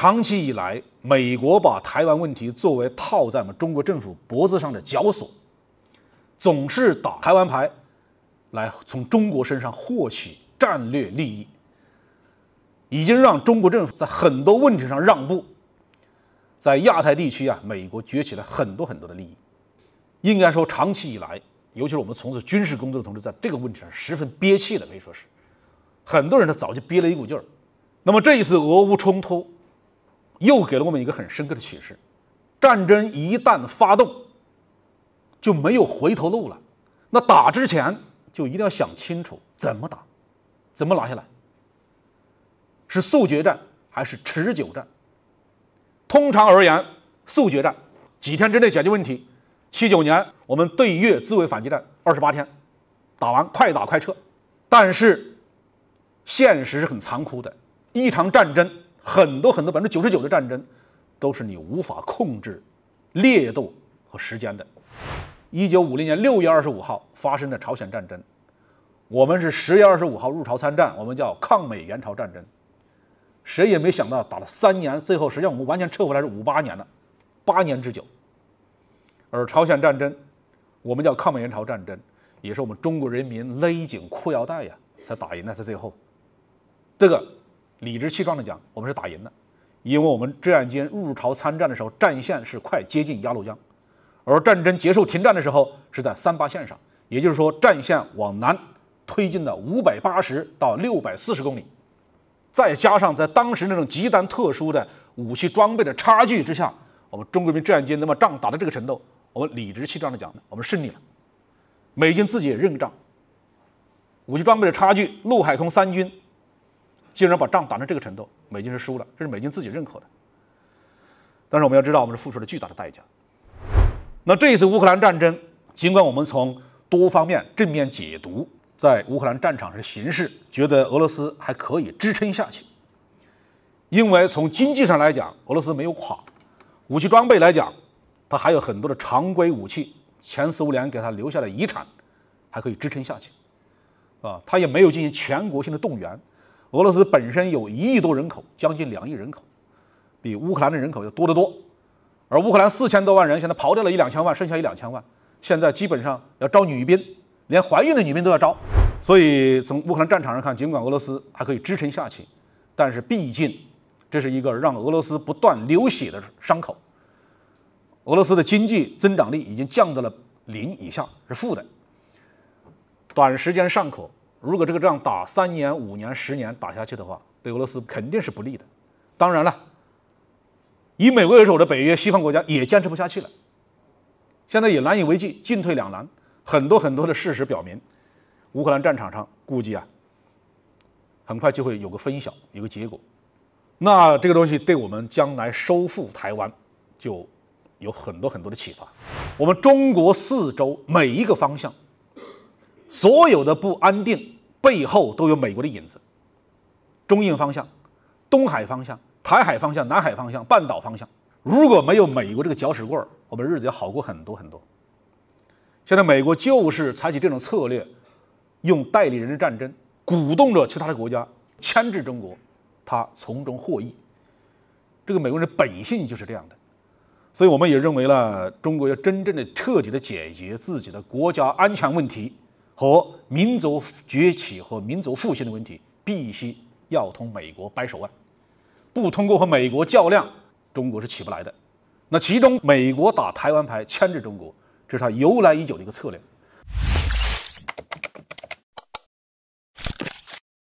长期以来，美国把台湾问题作为套在我们中国政府脖子上的绞索，总是打台湾牌，来从中国身上获取战略利益，已经让中国政府在很多问题上让步，在亚太地区啊，美国崛起了很多很多的利益。应该说，长期以来，尤其是我们从事军事工作的同志，在这个问题上十分憋气的，可以说是很多人他早就憋了一股劲儿。那么这一次俄乌冲突，又给了我们一个很深刻的启示：战争一旦发动，就没有回头路了。那打之前就一定要想清楚怎么打，怎么拿下来。是速决战还是持久战？通常而言，速决战几天之内解决问题。七九年我们对越自卫反击战二十八天，打完快打快撤。但是现实是很残酷的，一场战争。很多很多百分之九十九的战争，都是你无法控制烈度和时间的。一九五零年六月二十五号发生的朝鲜战争，我们是十月二十五号入朝参战，我们叫抗美援朝战争。谁也没想到打了三年，最后实际上我们完全撤回来是五八年了，八年之久。而朝鲜战争，我们叫抗美援朝战争，也是我们中国人民勒紧裤腰带呀才打赢的，在最后，这个。理直气壮地讲，我们是打赢了，因为我们志愿军入朝参战的时候，战线是快接近鸭绿江，而战争结束停战的时候是在三八线上，也就是说战线往南推进了五百八十到六百四十公里，再加上在当时那种极端特殊的武器装备的差距之下，我们中国兵民志愿军能把仗打到这个程度，我们理直气壮地讲，我们胜利了，美军自己也认账，武器装备的差距，陆海空三军。竟然把仗打成这个程度，美军是输了，这是美军自己认可的。但是我们要知道，我们是付出了巨大的代价。那这一次乌克兰战争，尽管我们从多方面正面解读在乌克兰战场上的形势，觉得俄罗斯还可以支撑下去，因为从经济上来讲，俄罗斯没有垮；武器装备来讲，它还有很多的常规武器，前苏联给它留下的遗产还可以支撑下去。啊，它也没有进行全国性的动员。俄罗斯本身有一亿多人口，将近两亿人口，比乌克兰的人口要多得多。而乌克兰四千多万人，现在刨掉了一两千万，剩下一两千万，现在基本上要招女兵，连怀孕的女兵都要招。所以从乌克兰战场上看，尽管俄罗斯还可以支撑下去，但是毕竟这是一个让俄罗斯不断流血的伤口。俄罗斯的经济增长率已经降到了零以下，是负的，短时间尚可。如果这个仗打三年、五年、十年打下去的话，对俄罗斯肯定是不利的。当然了，以美国为首的北约西方国家也坚持不下去了，现在也难以为继，进退两难。很多很多的事实表明，乌克兰战场上估计啊，很快就会有个分晓，有个结果。那这个东西对我们将来收复台湾，就有很多很多的启发。我们中国四周每一个方向。所有的不安定背后都有美国的影子。中印方向、东海方向、台海方向、南海方向、半岛方向，如果没有美国这个搅屎棍儿，我们日子要好过很多很多。现在美国就是采取这种策略，用代理人的战争鼓动着其他的国家牵制中国，他从中获益。这个美国人的本性就是这样的，所以我们也认为呢，中国要真正的、彻底的解决自己的国家安全问题。和民族崛起和民族复兴的问题，必须要同美国掰手腕，不通过和美国较量，中国是起不来的。那其中，美国打台湾牌牵制中国，这是他由来已久的一个策略。